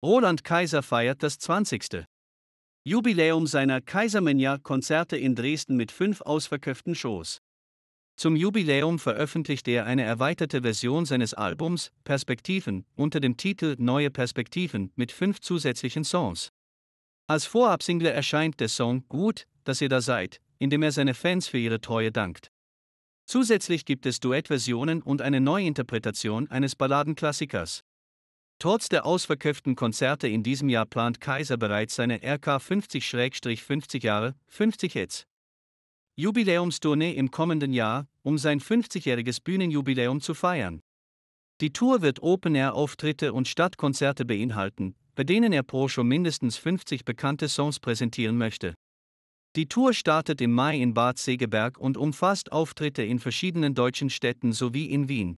Roland Kaiser feiert das 20. Jubiläum seiner Kaisermania-Konzerte in Dresden mit fünf ausverkauften Shows. Zum Jubiläum veröffentlichte er eine erweiterte Version seines Albums Perspektiven unter dem Titel Neue Perspektiven mit fünf zusätzlichen Songs. Als Vorabsingle erscheint der Song Gut, dass ihr da seid, indem er seine Fans für ihre Treue dankt. Zusätzlich gibt es Duettversionen und eine Neuinterpretation eines Balladenklassikers. Trotz der ausverkauften Konzerte in diesem Jahr plant Kaiser bereits seine RK 50-50 Jahre, 50 Hits. Jubiläumstournee im kommenden Jahr, um sein 50-jähriges Bühnenjubiläum zu feiern. Die Tour wird Open-Air-Auftritte und Stadtkonzerte beinhalten, bei denen er pro Show mindestens 50 bekannte Songs präsentieren möchte. Die Tour startet im Mai in Bad Segeberg und umfasst Auftritte in verschiedenen deutschen Städten sowie in Wien.